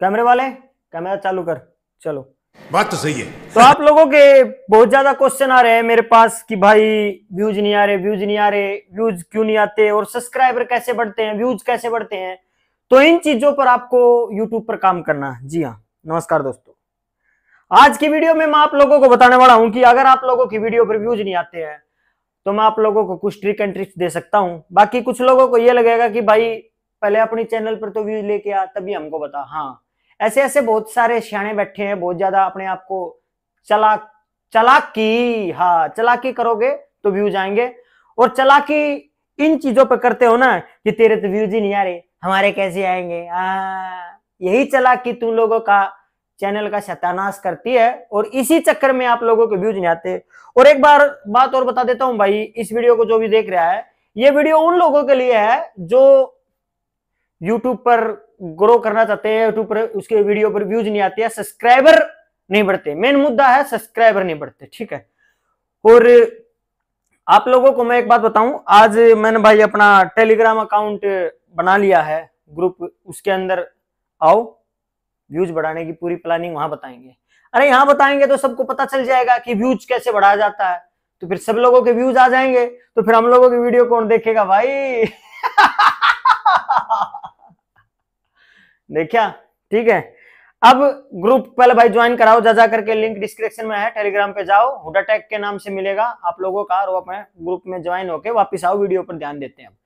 कैमरे वाले कैमरा चालू कर चलो बात तो सही है तो आप लोगों के बहुत ज्यादा क्वेश्चन आ रहे हैं मेरे पास कि भाई व्यूज नहीं आ रहे व्यूज नहीं आ रहे व्यूज क्यों नहीं आते और सब्सक्राइबर कैसे बढ़ते हैं व्यूज कैसे बढ़ते हैं तो इन चीजों पर आपको यूट्यूब पर काम करना है जी हाँ नमस्कार दोस्तों आज की वीडियो में मैं आप लोगों को बताने वाला हूँ कि अगर आप लोगों की वीडियो पर व्यूज नहीं आते हैं तो मैं आप लोगों को कुछ ट्रिक एंड ट्रिक्स दे सकता हूँ बाकी कुछ लोगों को यह लगेगा कि भाई पहले अपनी चैनल पर तो व्यूज लेके आ तभी हमको बता हाँ ऐसे ऐसे बहुत सारे सियाने बैठे हैं बहुत ज्यादा अपने आप को चला चलाकी हाँ चलाकी करोगे तो व्यूज आएंगे और चलाकी इन चीजों पर करते हो ना कि तेरे तो व्यूज ही नहीं आ रहे हमारे कैसे आएंगे आ, यही चलाकी तुम लोगों का चैनल का शतानाश करती है और इसी चक्कर में आप लोगों के व्यूज नहीं आते और एक बार बात और बता देता हूं भाई इस वीडियो को जो भी देख रहा है ये वीडियो उन लोगों के लिए है जो यूट्यूब पर ग्रो करना चाहते हैं यूट्यूब पर उसके वीडियो पर व्यूज नहीं आते हैं सब्सक्राइबर नहीं बढ़ते मेन मुद्दा है सब्सक्राइबर नहीं बढ़ते ठीक है और आप लोगों को मैं एक बात बताऊं आज मैंने भाई अपना टेलीग्राम अकाउंट बना लिया है ग्रुप उसके अंदर आओ व्यूज बढ़ाने की पूरी प्लानिंग वहां बताएंगे अरे यहां बताएंगे तो सबको पता चल जाएगा कि व्यूज कैसे बढ़ाया जाता है तो फिर सब लोगों के व्यूज आ जाएंगे तो फिर हम लोगों की वीडियो कौन देखेगा भाई देखिया ठीक है अब ग्रुप पहले भाई ज्वाइन कराओ जा जा करके लिंक डिस्क्रिप्शन में है टेलीग्राम पे जाओ टैग के नाम से मिलेगा आप लोगों का और अपने ग्रुप में ज्वाइन होके वापस आओ वीडियो पर ध्यान देते हैं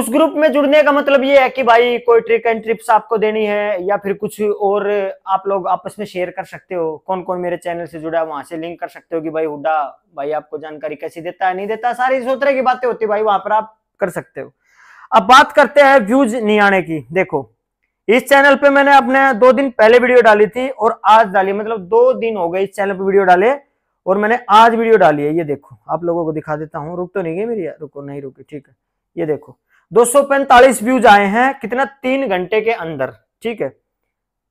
उस ग्रुप में जुड़ने का मतलब ये है कि भाई कोई ट्रिक एंड ट्रिप्स आपको देनी है या फिर कुछ और आप लोग आपस में शेयर कर सकते हो कौन कौन मेरे चैनल से जुड़ा है वहां से लिंक कर सकते हो कि भाई हुडा भाई आपको जानकारी कैसी देता है नहीं देता सारी तरह की बातें होती है भाई वहां पर आप कर सकते हो अब बात करते हैं व्यूज नहीं आने की देखो इस चैनल पे मैंने अपने दो दिन पहले वीडियो डाली थी और आज डाली मतलब दो दिन हो गए इस चैनल पे वीडियो डाले और मैंने आज वीडियो डाली है ये देखो आप लोगों को दिखा देता हूँ रुक तो नहीं गई मेरी रुको नहीं रुकी ठीक है ये देखो दो व्यूज आए हैं कितना तीन घंटे के अंदर ठीक है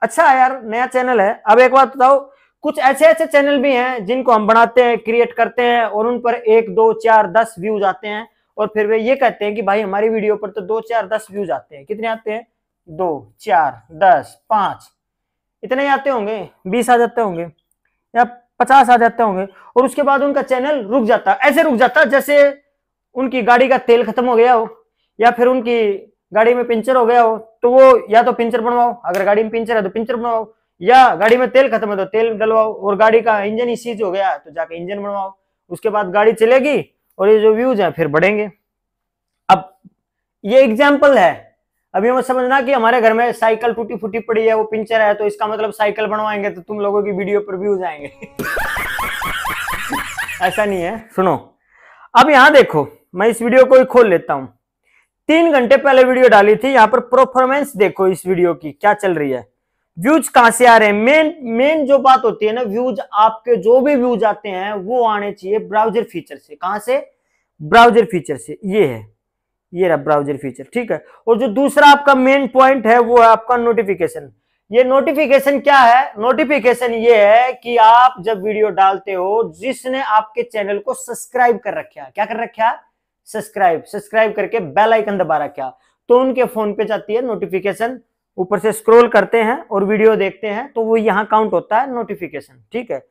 अच्छा यार नया चैनल है अब एक बात बताओ कुछ ऐसे ऐसे चैनल भी हैं जिनको हम बनाते हैं क्रिएट करते हैं और उन पर एक दो चार दस व्यूज आते हैं और फिर वे ये कहते हैं कि भाई हमारी वीडियो पर तो दो चार दस व्यूज आते हैं कितने आते हैं दो चार दस पांच इतने आते होंगे बीस आ जाते होंगे या पचास आ जाते होंगे और उसके बाद उनका चैनल रुक जाता ऐसे रुक जाता जैसे उनकी गाड़ी का तेल खत्म हो गया हो या फिर उनकी गाड़ी में पिंचर हो गया हो तो वो या तो पिंचर बनवाओ अगर गाड़ी में पिंचर है तो पिंचर बनवाओ या गाड़ी में तेल खत्म है तो तेल डलवाओ और गाड़ी का इंजन ही सीज हो गया तो जाके इंजन बनवाओ उसके बाद गाड़ी चलेगी और ये जो व्यूज है फिर बढ़ेंगे अब ये एग्जाम्पल है अभी हमें समझना कि हमारे घर में साइकिल टूटी फूटी पड़ी है वो पिंचर है तो इसका मतलब साइकिल बनवाएंगे तो तुम लोगों की वीडियो पर व्यूज आएंगे ऐसा नहीं है सुनो अब यहां देखो मैं इस वीडियो को ही खोल लेता हूं तीन घंटे पहले वीडियो डाली थी यहाँ पर परफॉर्मेंस देखो इस वीडियो की क्या चल रही है व्यूज कहां से आ रहे हैं मेन मेन जो बात होती है ना व्यूज आपके जो भी व्यूज आते हैं वो आने चाहिए ब्राउजर फीचर से कहां से ब्राउजर फीचर से ये है ये रहा ब्राउजर फीचर ठीक है और जो दूसरा आपका मेन पॉइंट है वो है आपका नोटिफिकेशन ये नोटिफिकेशन क्या है नोटिफिकेशन ये है कि आप जब वीडियो डालते हो जिसने आपके चैनल को सब्सक्राइब कर रखा क्या कर रखा सब्सक्राइब सब्सक्राइब करके बेल आइकन दबा रखा तो उनके फोन पे जाती है नोटिफिकेशन ऊपर से स्क्रॉल करते हैं और वीडियो देखते हैं तो वो यहाँ काउंट होता है नोटिफिकेशन ठीक है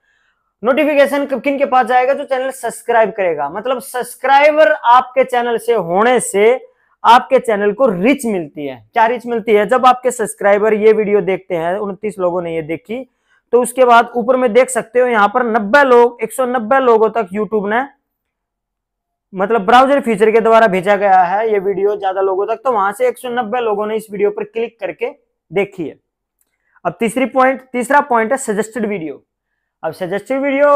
नोटिफिकेशन किन के पास जाएगा जो चैनल सब्सक्राइब करेगा मतलब सब्सक्राइबर आपके चैनल से होने से आपके चैनल को रिच मिलती है क्या रिच मिलती है जब आपके सब्सक्राइबर ये वीडियो देखते हैं उनतीस लोगों ने ये देखी तो उसके बाद ऊपर में देख सकते हो यहाँ पर 90 लोग 190 लोगों तक यूट्यूब ने मतलब ब्राउजर फीचर के द्वारा भेजा गया है ये वीडियो ज्यादा लोगों तक तो वहां से 190 लोगों ने इस वीडियो पर क्लिक करके देखी है अब तीसरी पॉइंट तीसरा पॉइंट है सजेस्टेड वीडियो अब सजेस्टिव वीडियो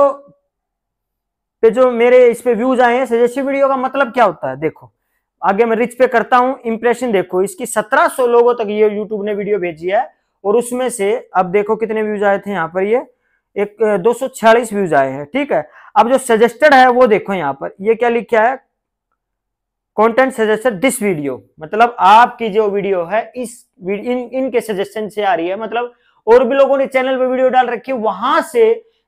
पे जो मेरे इस पे व्यूज आए हैं सजेस्टिव वीडियो का मतलब क्या होता है देखो आगे मैं रिच पे करता हूं इंप्रेशन देखो इसकी 1700 लोगों तक ये यूट्यूब ने वीडियो भेजी है और उसमें से अब देखो कितने व्यूज आए थे यहाँ पर ये एक दो व्यूज आए हैं ठीक है अब जो सजेस्टेड है वो देखो यहाँ पर ये क्या लिखा है कंटेंट सजेस्टेड दिस वीडियो मतलब आपकी जो वीडियो है इस इन इनके सजेशन से आ रही है मतलब और भी लोगों ने चैनल पे वीडियो डाल रखी है वहां से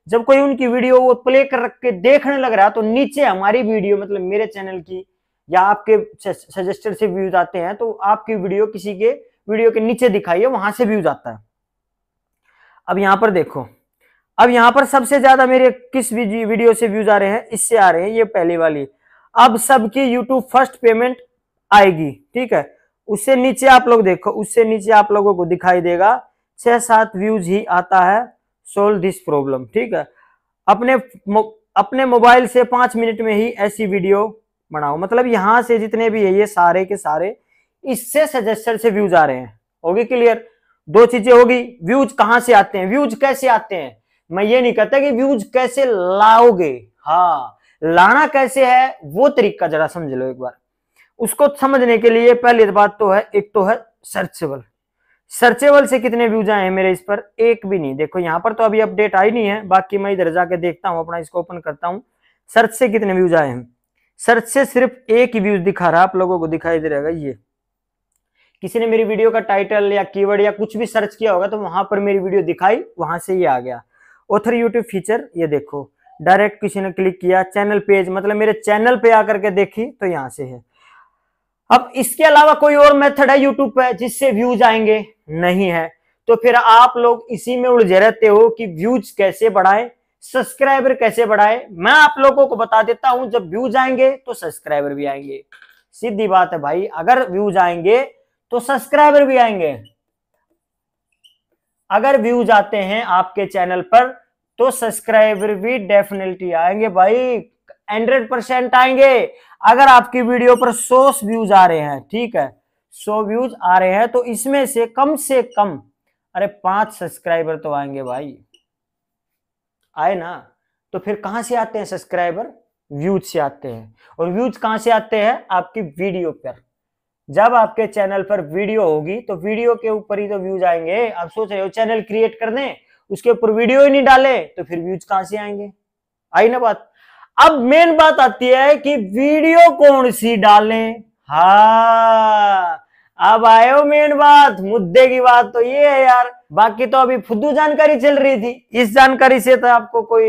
जब कोई उनकी वीडियो वो प्ले कर के देखने लग रहा है तो नीचे हमारी वीडियो मतलब मेरे चैनल की या आपके सजेस्टेड से व्यूज आते हैं तो आपकी वीडियो किसी के वीडियो के नीचे दिखाइए वहां से व्यूज आता है अब यहां पर देखो अब यहां पर सबसे ज्यादा मेरे किस वीडियो से व्यूज आ रहे हैं इससे आ रहे हैं ये पहली वाली अब सबकी यूट्यूब फर्स्ट पेमेंट आएगी ठीक है उससे नीचे आप लोग देखो उससे नीचे आप लोगों को दिखाई देगा छह सात व्यूज ही आता है सोल्व दिस प्रॉब्लम ठीक है अपने अपने मोबाइल से पांच मिनट में ही ऐसी वीडियो बनाओ मतलब यहां से जितने भी है ये सारे के सारे इससे सजेस्टर से व्यूज आ रहे हैं होगी क्लियर दो चीजें होगी व्यूज कहां से आते हैं व्यूज कैसे आते हैं मैं ये नहीं कहता कि व्यूज कैसे लाओगे हाँ लाना कैसे है वो तरीका जरा समझ लो एक बार उसको समझने के लिए पहली बात तो है एक तो है सर्चेबल सर्चेबल से कितने व्यूज आए हैं मेरे इस पर एक भी नहीं देखो यहाँ पर तो अभी अपडेट आई नहीं है बाकी मैं इधर जाके देखता हूँ अपना इसको ओपन करता हूँ सर्च से कितने व्यूज आए हैं सर्च से सिर्फ एक ही व्यूज दिखा रहा है आप लोगों को दिखाई दे रहेगा ये किसी ने मेरी वीडियो का टाइटल या कीवर्ड या कुछ भी सर्च किया होगा तो वहां पर मेरी वीडियो दिखाई वहां से ये आ गया ऑथर यूट्यूब फीचर ये देखो डायरेक्ट किसी ने क्लिक किया चैनल पेज मतलब मेरे चैनल पे आकर के देखी तो यहाँ से है अब इसके अलावा कोई और मेथड है यूट्यूब पे जिससे व्यूज आएंगे नहीं है तो फिर आप लोग इसी में उलझे रहते हो कि व्यूज कैसे बढ़ाए सब्सक्राइबर कैसे बढ़ाए मैं आप लोगों को बता देता हूं जब व्यूज आएंगे तो सब्सक्राइबर भी आएंगे सीधी बात है भाई अगर व्यूज आएंगे तो सब्सक्राइबर भी आएंगे अगर व्यूज आते हैं आपके चैनल पर तो सब्सक्राइबर भी डेफिनेटली आएंगे भाई हंड्रेड परसेंट आएंगे अगर आपकी वीडियो पर सौ व्यूज आ रहे हैं ठीक है सो व्यूज आ रहे हैं तो इसमें से कम से कम अरे पांच सब्सक्राइबर तो आएंगे भाई आए ना तो फिर कहां से आते हैं सब्सक्राइबर व्यूज से आते हैं और व्यूज कहां से आते हैं आपकी वीडियो पर जब आपके चैनल पर वीडियो होगी तो वीडियो के ऊपर ही तो व्यूज आएंगे आप सोच रहे हो चैनल क्रिएट कर दें उसके ऊपर वीडियो ही नहीं डाले तो फिर व्यूज कहां से आएंगे आई ना बात अब मेन बात आती है कि वीडियो कौन सी डालें हा अब आयो मेन बात मुद्दे की बात तो ये है यार बाकी तो अभी फुद्दू जानकारी चल रही थी इस जानकारी से तो आपको कोई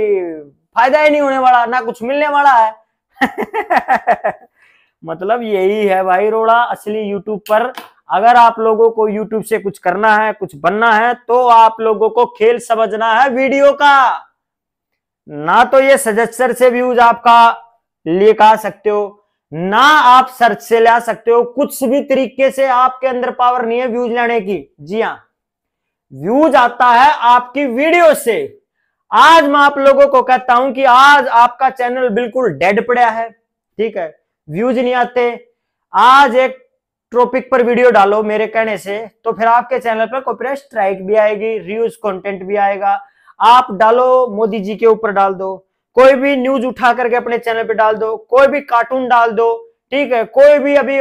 फायदा ही नहीं होने वाला ना कुछ मिलने वाला है मतलब यही है भाई रोड़ा असली यूट्यूब पर अगर आप लोगों को यूट्यूब से कुछ करना है कुछ बनना है तो आप लोगों को खेल समझना है वीडियो का ना तो ये सजेस्टर से व्यूज आपका लेकर आ सकते हो ना आप सर्च से ले सकते हो कुछ भी तरीके से आपके अंदर पावर नहीं है व्यूज लेने की जी हाँ व्यूज आता है आपकी वीडियो से आज मैं आप लोगों को कहता हूं कि आज आपका चैनल बिल्कुल डेड पड़ा है ठीक है व्यूज नहीं आते आज एक टॉपिक पर वीडियो डालो मेरे कहने से तो फिर आपके चैनल पर कॉपीराइट स्ट्राइक भी आएगी रियूज कंटेंट भी आएगा आप डालो मोदी जी के ऊपर डाल दो कोई भी न्यूज उठा करके अपने चैनल पे डाल दो कोई भी कार्टून डाल दो ठीक है कोई भी अभी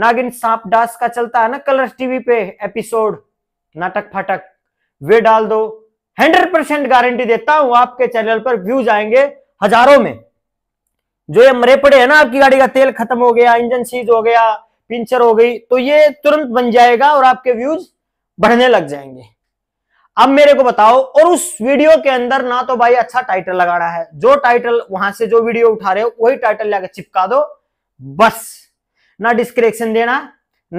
नागिन सांप डास का चलता है ना कलर्स टीवी पे एपिसोड नाटक फाटक वे डाल दो हंड्रेड परसेंट गारंटी देता हूं आपके चैनल पर व्यूज आएंगे हजारों में जो ये मरे पड़े है ना आपकी गाड़ी का तेल खत्म हो गया इंजन सीज हो गया पिंचर हो गई तो ये तुरंत बन जाएगा और आपके व्यूज बढ़ने लग जाएंगे अब मेरे को बताओ और उस वीडियो के अंदर ना तो भाई अच्छा टाइटल लगाना है जो टाइटल वहां से जो वीडियो उठा रहे हो वही टाइटल लेकर चिपका दो बस ना डिस्क्रिप्शन देना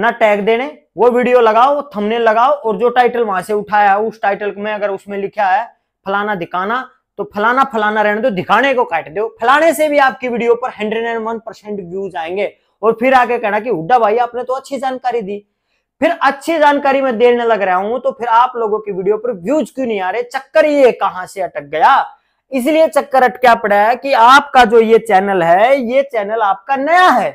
ना टैग देने वो वीडियो लगाओ वो थंबनेल लगाओ और जो टाइटल वहां से उठाया है उस टाइटल में अगर उसमें लिखा है फलाना दिखाना तो फलाना फलाना रहने दो दिखाने को काट दो फलाने से भी आपकी वीडियो पर hundred and one percent views आएंगे और फिर आके कहना कि हुड्डा भाई आपने तो अच्छी जानकारी दी फिर अच्छी जानकारी में देने लग रहा हूं तो फिर आप लोगों की वीडियो पर व्यूज क्यों नहीं आ रहे चक्कर ये कहां से अटक गया इसलिए चक्कर अटका पड़ा है कि आपका जो ये चैनल है ये चैनल आपका नया है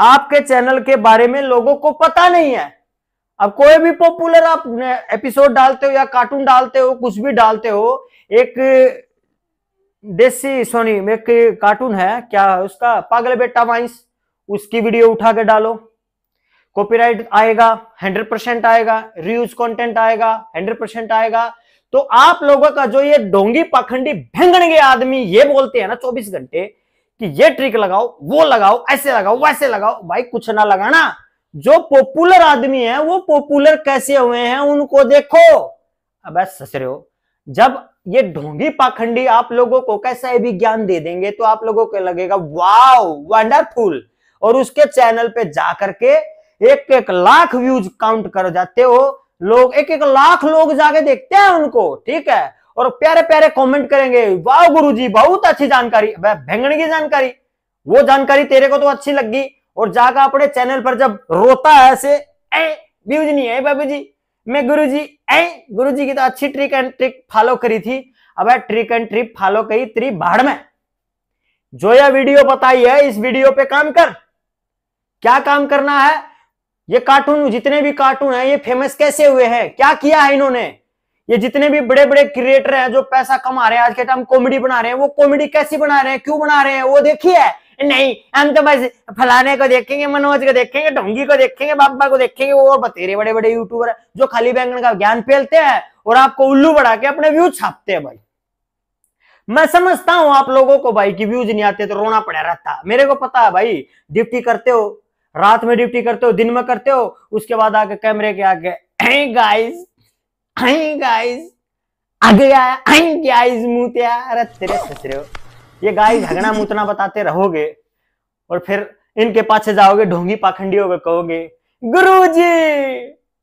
आपके चैनल के बारे में लोगों को पता नहीं है अब कोई भी पॉपुलर आप एपिसोड डालते हो या कार्टून डालते हो कुछ भी डालते हो एक देसी सोनी में एक कार्टून है क्या है उसका पागल बेटा वाइस उसकी वीडियो उठा के डालो कॉपीराइट आएगा 100 परसेंट आएगा रियूज कंटेंट आएगा 100 परसेंट आएगा तो आप लोगों का जो ये डोंगी पाखंडी भेंगड़गे आदमी ये बोलते हैं ना 24 घंटे कि ये ट्रिक लगाओ वो लगाओ ऐसे लगाओ वैसे लगाओ भाई कुछ ना लगाना जो पॉपुलर आदमी है वो पॉपुलर कैसे हुए हैं उनको देखो अब ससरे हो जब ये ढोंगी पाखंडी आप लोगों को कैसा भी ज्ञान दे देंगे तो आप लोगों को लगेगा वाओ वंडरफुल और उसके चैनल पे जाकर के एक एक लाख व्यूज काउंट कर जाते हो लोग एक एक लाख लोग जाके देखते हैं उनको ठीक है और प्यारे प्यारे कमेंट करेंगे वाह गुरुजी बहुत अच्छी जानकारी बैंगन की जानकारी वो जानकारी तेरे को तो अच्छी लगी और जाकर अपने चैनल पर जब रोता है ऐसे ए व्यूज नहीं है बाबू जी मैं गुरु जी ए गुरु जी की तो अच्छी ट्रिक एंड ट्रिक फॉलो करी थी अब ट्रिक एंड ट्रिक फॉलो करी त्री भाड़ में जो यह वीडियो बताई है इस वीडियो पे काम कर क्या काम करना है ये कार्टून जितने भी कार्टून है ये फेमस कैसे हुए हैं क्या किया है इन्होंने ये जितने भी बड़े बड़े क्रिएटर हैं जो पैसा कमा रहे हैं आज के टाइम कॉमेडी बना रहे हैं वो कॉमेडी कैसी बना रहे हैं क्यों बना रहे हैं वो देखिए नहीं हम तो बस फलाने को देखेंगे मनोज को देखेंगे ढोंगी को देखेंगे बाबा को देखेंगे वो बतेरे बड़े बड़े यूट्यूबर जो खाली बैंगन का ज्ञान फैलते हैं और आपको उल्लू बढ़ा के अपने व्यूज छापते हैं भाई मैं समझता हूं आप लोगों को भाई की व्यूज नहीं आते तो रोना पड़ा रहता मेरे को पता है भाई डिप्टी करते हो रात में ड्यूटी करते हो दिन में करते हो उसके बाद आके कैमरे के आगे हे गाइस गाइस आगे तेरे हो ये गाइस झगड़ा मुतना बताते रहोगे और फिर इनके पास जाओगे ढोंगी पाखंडियों को कहोगे गुरुजी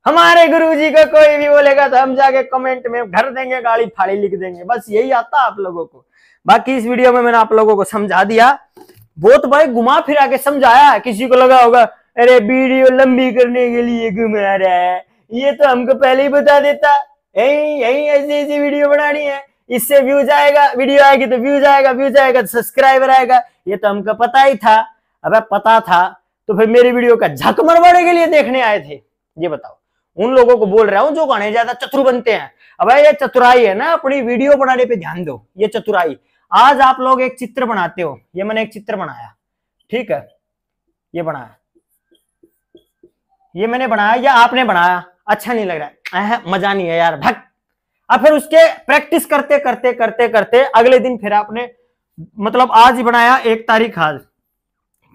हमारे गुरुजी का कोई भी बोलेगा तो हम जाके कमेंट में घर देंगे गाड़ी फाड़ी लिख देंगे बस यही आता आप लोगों को बाकी इस वीडियो में मैंने आप लोगों को समझा दिया बहुत भाई घुमा फिरा के समझाया किसी को लगा होगा अरे वीडियो लंबी करने के लिए घुमा रहा है ये तो हमको पहले ही बता देता यही यही ऐसी ऐसी वीडियो बनानी है इससे व्यूज आएगा वीडियो आएगी तो व्यूज आएगा व्यूज आएगा तो सब्सक्राइबर आएगा ये तो हमको पता ही था अब पता था तो फिर मेरी वीडियो का झक मरवाने के लिए देखने आए थे ये बताओ उन लोगों को बोल रहा हूँ जो गाने ज्यादा चतुर बनते हैं अब ये चतुराई है ना अपनी वीडियो बनाने पे ध्यान दो ये चतुराई आज आप लोग एक चित्र बनाते हो ये मैंने एक चित्र बनाया ठीक है ये बनाया ये मैंने बनाया या आपने बनाया अच्छा नहीं लग रहा है मजा नहीं है यार भक अब फिर उसके प्रैक्टिस करते करते करते करते अगले दिन फिर आपने मतलब आज ही बनाया एक तारीख आज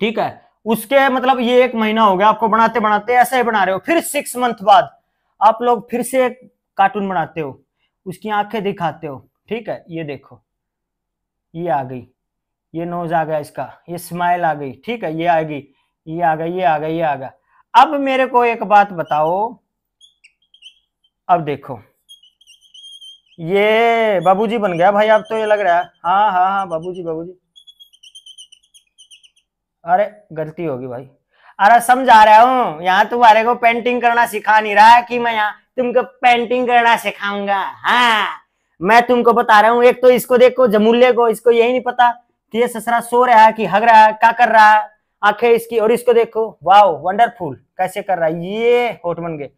ठीक है उसके मतलब ये एक महीना हो गया आपको बनाते बनाते ऐसा ही बना रहे हो फिर सिक्स मंथ बाद आप लोग फिर से एक कार्टून बनाते हो उसकी आंखें दिखाते हो ठीक है ये देखो ये आ गई ये नोज आ गया इसका ये स्माइल आ गई ठीक है ये आ गई ये आ गया ये आ गया ये आ गया अब मेरे को एक बात बताओ अब देखो ये बाबूजी बन गया भाई अब तो ये लग रहा है हाँ हाँ हाँ बाबूजी बाबूजी अरे गलती होगी भाई अरे समझा रहा हूँ यहाँ तुम्हारे को पेंटिंग करना सिखा नहीं रहा है कि मैं यहाँ तुमको पेंटिंग करना सिखाऊंगा हाँ मैं तुमको बता रहा हूँ एक तो इसको देखो जमूल्य को इसको यही नहीं पता कि ये ससरा सो रहा है कि हग रहा है क्या कर रहा है आंखें इसकी और इसको देखो वाओ वंडरफुल कैसे कर रहा है ये होट बन गए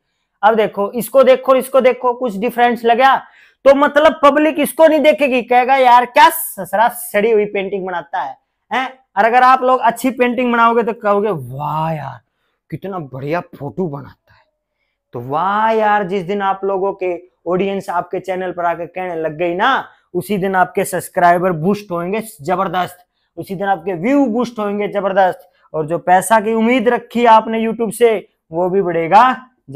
अब देखो इसको देखो इसको देखो कुछ डिफरेंस लगा तो मतलब पब्लिक इसको नहीं देखेगी कहेगा यार क्या ससरा सड़ी हुई पेंटिंग बनाता है हैं और अगर आप लोग अच्छी पेंटिंग बनाओगे तो कहोगे वाह यार कितना बढ़िया फोटो बनाता है तो वाह यार जिस दिन आप लोगों के ऑडियंस आपके चैनल पर आकर कहने लग गई ना उसी दिन आपके सब्सक्राइबर बूस्ट होंगे जबरदस्त उसी दिन आपके व्यू बूस्ट होंगे जबरदस्त और जो पैसा की उम्मीद रखी आपने यूट्यूब से वो भी बढ़ेगा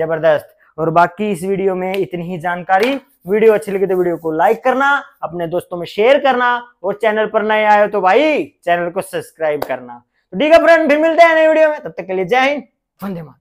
जबरदस्त और बाकी इस वीडियो में इतनी ही जानकारी वीडियो अच्छी लगी तो वीडियो को लाइक करना अपने दोस्तों में शेयर करना और चैनल पर नए आए हो तो भाई चैनल को सब्सक्राइब करना तो ठीक है फ्रेंड फिर मिलते हैं नए वीडियो में तब तक के लिए जय हिंद वंदे मातरम